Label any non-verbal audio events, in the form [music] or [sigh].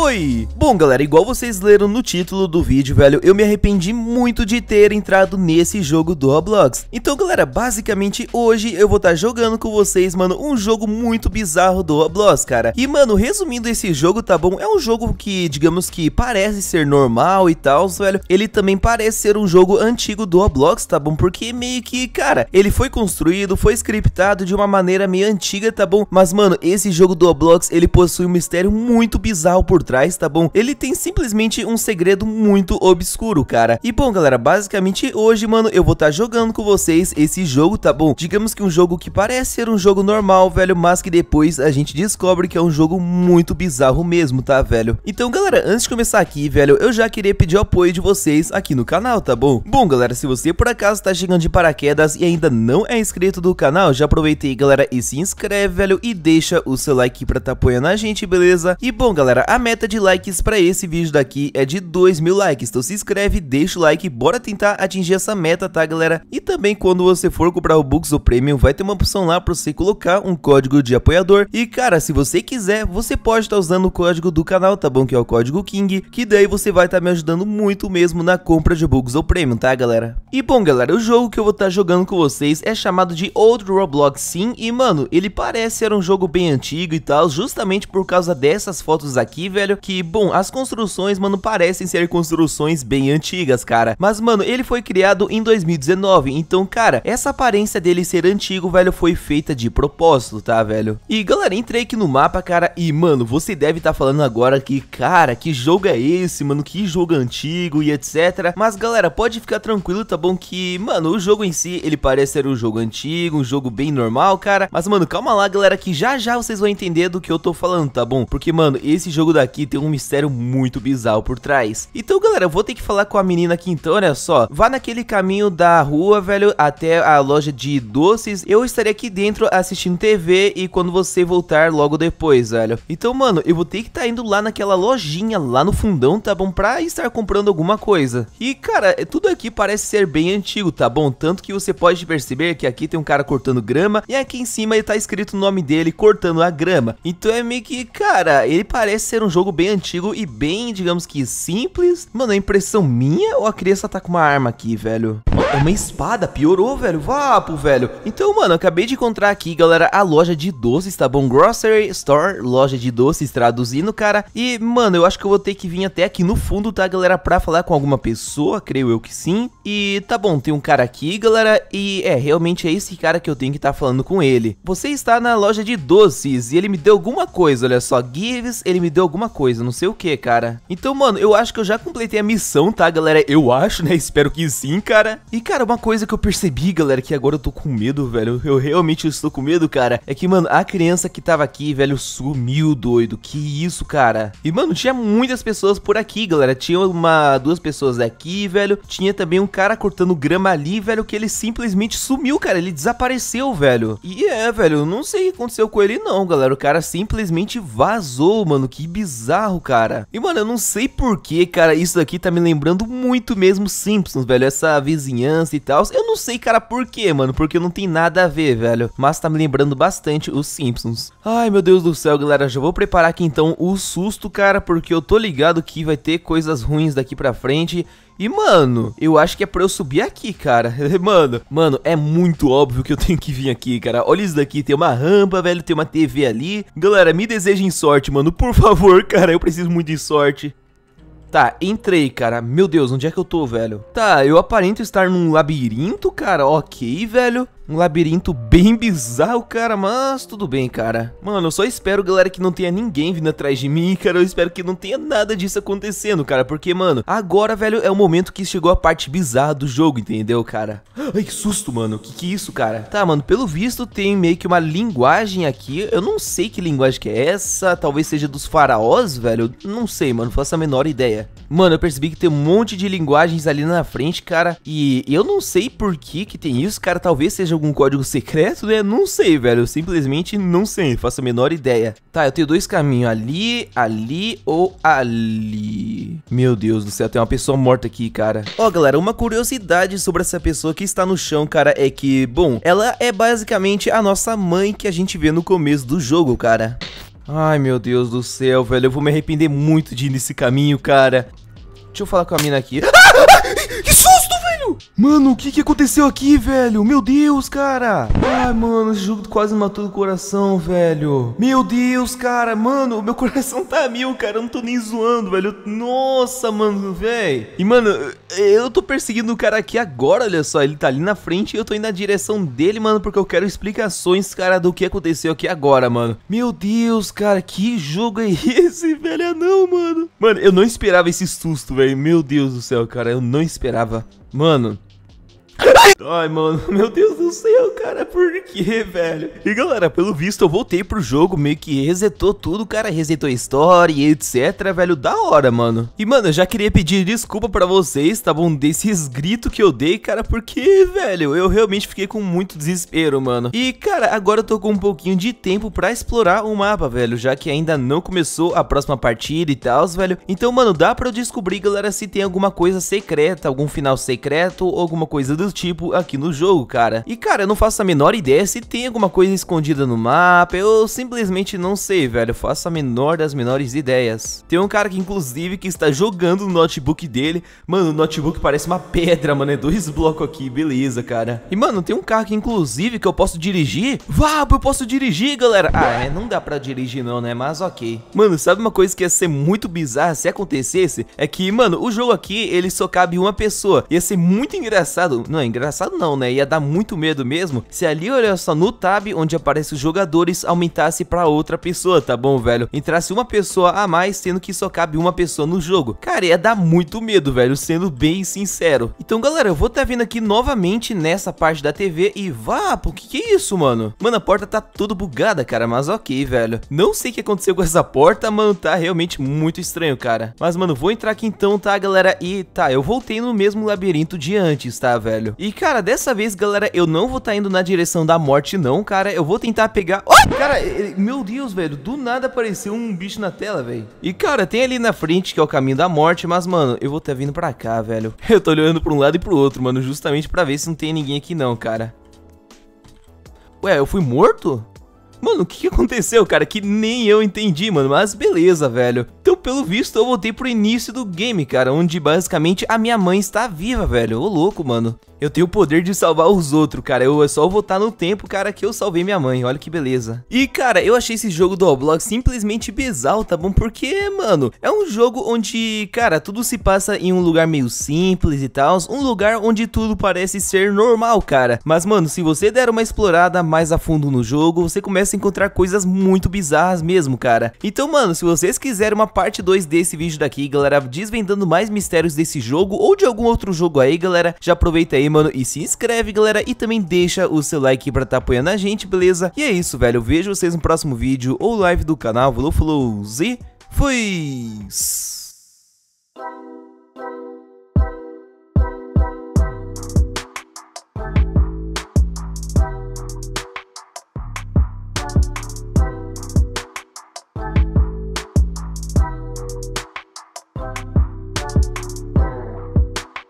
Oi! Bom galera, igual vocês leram no título do vídeo, velho, eu me arrependi muito de ter entrado nesse jogo do Roblox. Então galera, basicamente hoje eu vou estar tá jogando com vocês, mano, um jogo muito bizarro do Roblox, cara. E mano, resumindo esse jogo, tá bom? É um jogo que, digamos que parece ser normal e tal, velho. Ele também parece ser um jogo antigo do Roblox, tá bom? Porque meio que, cara, ele foi construído, foi scriptado de uma maneira meio antiga, tá bom? Mas mano, esse jogo do Roblox, ele possui um mistério muito bizarro por trás, tá bom? Ele tem simplesmente um segredo muito obscuro, cara. E bom, galera, basicamente hoje, mano, eu vou estar tá jogando com vocês esse jogo, tá bom? Digamos que um jogo que parece ser um jogo normal, velho, mas que depois a gente descobre que é um jogo muito bizarro mesmo, tá, velho? Então, galera, antes de começar aqui, velho, eu já queria pedir o apoio de vocês aqui no canal, tá bom? Bom, galera, se você por acaso tá chegando de paraquedas e ainda não é inscrito do canal, já aproveitei aí, galera, e se inscreve, velho, e deixa o seu like pra tá apoiando a gente, beleza? E bom, galera, a meta meta de likes para esse vídeo daqui é de 2 mil likes, então se inscreve, deixa o like, bora tentar atingir essa meta, tá galera? E também quando você for comprar o Books ou Premium, vai ter uma opção lá para você colocar um código de apoiador. E cara, se você quiser, você pode estar tá usando o código do canal, tá bom? Que é o código KING, que daí você vai estar tá me ajudando muito mesmo na compra de Books ou Premium, tá galera? E bom galera, o jogo que eu vou estar tá jogando com vocês é chamado de Old Roblox Sim, e mano, ele parece ser um jogo bem antigo e tal, justamente por causa dessas fotos aqui, velho velho, que, bom, as construções, mano, parecem ser construções bem antigas, cara. Mas, mano, ele foi criado em 2019, então, cara, essa aparência dele ser antigo, velho, foi feita de propósito, tá, velho? E, galera, entrei aqui no mapa, cara, e, mano, você deve estar tá falando agora que, cara, que jogo é esse, mano, que jogo antigo e etc. Mas, galera, pode ficar tranquilo, tá bom, que, mano, o jogo em si, ele parece ser um jogo antigo, um jogo bem normal, cara. Mas, mano, calma lá, galera, que já já vocês vão entender do que eu tô falando, tá bom? Porque, mano, esse jogo daqui aqui tem um mistério muito bizarro por trás. Então, galera, eu vou ter que falar com a menina aqui então, olha só. Vá naquele caminho da rua, velho, até a loja de doces. Eu estarei aqui dentro assistindo TV e quando você voltar logo depois, velho. Então, mano, eu vou ter que estar tá indo lá naquela lojinha, lá no fundão, tá bom? Pra estar comprando alguma coisa. E, cara, é, tudo aqui parece ser bem antigo, tá bom? Tanto que você pode perceber que aqui tem um cara cortando grama e aqui em cima tá escrito o nome dele cortando a grama. Então é meio que, cara, ele parece ser um jogo jogo bem antigo e bem, digamos que simples. Mano, é impressão minha ou a criança tá com uma arma aqui, velho? uma espada, piorou, velho. Vapo, velho. Então, mano, acabei de encontrar aqui, galera, a loja de doces, tá bom? Grocery Store, loja de doces, traduzindo, cara. E, mano, eu acho que eu vou ter que vir até aqui no fundo, tá, galera, pra falar com alguma pessoa, creio eu que sim. E, tá bom, tem um cara aqui, galera, e é, realmente é esse cara que eu tenho que estar tá falando com ele. Você está na loja de doces e ele me deu alguma coisa, olha só, gives, ele me deu alguma coisa, não sei o que, cara. Então, mano, eu acho que eu já completei a missão, tá, galera? Eu acho, né? Espero que sim, cara. E e, cara, uma coisa que eu percebi, galera, que agora eu tô com medo, velho. Eu realmente estou com medo, cara. É que, mano, a criança que tava aqui, velho, sumiu, doido. Que isso, cara. E, mano, tinha muitas pessoas por aqui, galera. Tinha uma, duas pessoas aqui, velho. Tinha também um cara cortando grama ali, velho, que ele simplesmente sumiu, cara. Ele desapareceu, velho. E é, velho, não sei o que aconteceu com ele, não, galera. O cara simplesmente vazou, mano. Que bizarro, cara. E, mano, eu não sei porquê, cara. Isso daqui tá me lembrando muito mesmo Simpsons, velho. Essa vizinhança criança e tal. Eu não sei, cara, por quê, mano, porque não tem nada a ver, velho. Mas tá me lembrando bastante os Simpsons. Ai, meu Deus do céu, galera, já vou preparar aqui então o susto, cara, porque eu tô ligado que vai ter coisas ruins daqui pra frente. E, mano, eu acho que é pra eu subir aqui, cara. [laughs] mano, mano, é muito óbvio que eu tenho que vir aqui, cara. Olha isso daqui, tem uma rampa, velho, tem uma TV ali. Galera, me desejem sorte, mano, por favor, [laughs] cara, eu preciso muito de sorte. Tá, entrei, cara. Meu Deus, onde é que eu tô, velho? Tá, eu aparento estar num labirinto, cara. Ok, velho. Um labirinto bem bizarro, cara, mas tudo bem, cara. Mano, eu só espero, galera, que não tenha ninguém vindo atrás de mim, [laughs] cara. Eu espero que não tenha nada disso acontecendo, cara. Porque, mano, agora, velho, é o momento que chegou a parte bizarra do jogo, entendeu, cara? [gasps] Ai, que susto, mano. Que que é isso, cara? Tá, mano, pelo visto tem meio que uma linguagem aqui. Eu não sei que linguagem que é essa. Talvez seja dos faraós, velho. Não sei, mano. Faço a menor ideia. Mano, eu percebi que tem um monte de linguagens ali na frente, cara. E eu não sei por que que tem isso, cara. Talvez seja algum código secreto, né? Não sei, velho. Eu simplesmente não sei. Faço a menor ideia. Tá, eu tenho dois caminhos. Ali, ali ou ali. Meu Deus do céu, tem uma pessoa morta aqui, cara. Ó, oh, galera, uma curiosidade sobre essa pessoa que está no chão, cara, é que, bom, ela é basicamente a nossa mãe que a gente vê no começo do jogo, cara. Ai, meu Deus do céu, velho. Eu vou me arrepender muito de ir nesse caminho, cara. Deixa eu falar com a mina aqui. [laughs] Ah! Que susto, velho! Mano, o que que aconteceu aqui, velho? Meu Deus, cara! Ai, ah, mano, esse jogo quase matou o coração, velho. Meu Deus, cara, mano, meu coração tá mil, cara. Eu não tô nem zoando, velho. Nossa, mano, velho. E, mano, eu tô perseguindo o cara aqui agora, olha só. Ele tá ali na frente e eu tô indo na direção dele, mano, porque eu quero explicações, cara, do que aconteceu aqui agora, mano. Meu Deus, cara, que jogo é esse, velho? Ah, não, mano. Mano, eu não esperava esse susto, velho. Meu Deus do céu, cara. Eu não esperava esperava. Mano, Ai, mano, [laughs] meu Deus do céu, cara, por que, velho? E galera, pelo visto eu voltei pro jogo, meio que resetou tudo, cara, resetou a história e etc, velho, da hora, mano. E, mano, eu já queria pedir desculpa pra vocês, tá bom, desses gritos que eu dei, cara, porque, velho, eu realmente fiquei com muito desespero, mano. E, cara, agora eu tô com um pouquinho de tempo pra explorar o mapa, velho, já que ainda não começou a próxima partida e tal, velho. Então, mano, dá pra eu descobrir, galera, se tem alguma coisa secreta, algum final secreto, alguma coisa do do tipo aqui no jogo, cara. E cara, eu não faço a menor ideia se tem alguma coisa escondida no mapa, eu simplesmente não sei, velho, eu faço a menor das menores ideias. Tem um cara que inclusive que está jogando no notebook dele, mano, o notebook parece uma pedra, mano, é dois blocos aqui, beleza, cara. E mano, tem um carro que inclusive que eu posso dirigir, vá, eu posso dirigir, galera. Ah, é, não dá pra dirigir não, né, mas ok. Mano, sabe uma coisa que ia ser muito bizarra se acontecesse? É que, mano, o jogo aqui, ele só cabe uma pessoa, ia ser muito engraçado, não não, engraçado não, né? Ia dar muito medo mesmo se ali, olha só, no tab onde aparece os jogadores, aumentasse pra outra pessoa, tá bom, velho? Entrasse uma pessoa a mais, sendo que só cabe uma pessoa no jogo. Cara, ia dar muito medo, velho, sendo bem sincero. Então, galera, eu vou estar tá vindo aqui novamente nessa parte da TV e vá, por que que é isso, mano? Mano, a porta tá toda bugada, cara, mas ok, velho. Não sei o que aconteceu com essa porta, mano, tá realmente muito estranho, cara. Mas, mano, vou entrar aqui então, tá, galera? E tá, eu voltei no mesmo labirinto de antes, tá, velho? velho. E, cara, dessa vez, galera, eu não vou estar tá indo na direção da morte, não, cara. Eu vou tentar pegar... Oh! Cara, meu Deus, velho, do nada apareceu um bicho na tela, velho. E, cara, tem ali na frente, que é o caminho da morte, mas, mano, eu vou estar tá vindo pra cá, velho. [laughs] Eu tô olhando pra um lado e pro outro, mano, justamente pra ver se não tem ninguém aqui, não, cara. Ué, eu fui morto? Mano, o que aconteceu, cara? Que nem eu entendi, mano, mas beleza, velho. Então, pelo visto, eu voltei pro início do game, cara, onde basicamente a minha mãe está viva, velho. Ô, louco, mano. Eu tenho o poder de salvar os outros, cara. Eu é só voltar no tempo, cara, que eu salvei minha mãe. Olha que beleza. E, cara, eu achei esse jogo do Roblox simplesmente bizarro, tá bom? Porque, mano, é um jogo onde, cara, tudo se passa em um lugar meio simples e tal. Um lugar onde tudo parece ser normal, cara. Mas, mano, se você der uma explorada mais a fundo no jogo, você começa começa a encontrar coisas muito bizarras mesmo, cara. Então, mano, se vocês quiserem uma parte 2 desse vídeo daqui, galera, desvendando mais mistérios desse jogo ou de algum outro jogo aí, galera, já aproveita aí, mano, e se inscreve, galera, e também deixa o seu like pra tá apoiando a gente, beleza? E é isso, velho, eu vejo vocês no próximo vídeo ou live do canal, falou, falou, e fui!